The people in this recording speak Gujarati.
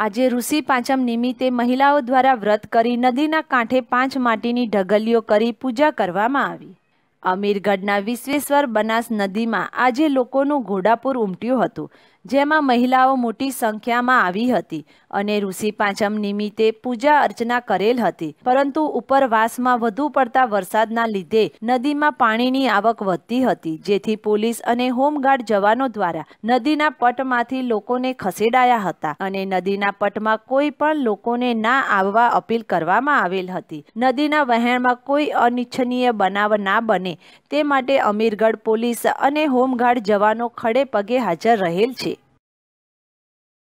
આજે ઋષિ પાંચમ નિમિત્તે મહિલાઓ દ્વારા વ્રત કરી નદીના કાંઠે પાંચ માટીની ઢગલીઓ કરી પૂજા કરવામાં આવી અમીરગઢના વિશ્વેશ્વર બનાસ નદીમાં આજે લોકોનું ઘોડાપુર ઉમટ્યું હતું જેમાં મહિલાઓ મોટી સંખ્યામાં આવી હતી અને ઋષિ પાંચમ નિમિત્તે પૂજા અર્ચના કરેલ હતી પરંતુ ઉપરવાસમાં વધુ પડતા વરસાદના લીધે નદીમાં પાણીની આવક વધતી હતી જેથી પોલીસ અને હોમગાર્ડ જવાનો દ્વારા નદીના પટમાંથી લોકોને ખસેડાયા હતા અને નદીના પટમાં કોઈ પણ લોકોને ના આવવા અપીલ કરવામાં આવેલ હતી નદીના વહેણમાં કોઈ અનિચ્છનીય બનાવ ના બને તે માટે અમીરગઢ પોલીસ અને હોમગાર્ડ જવાનો ખડે પગે હાજર રહેલ છે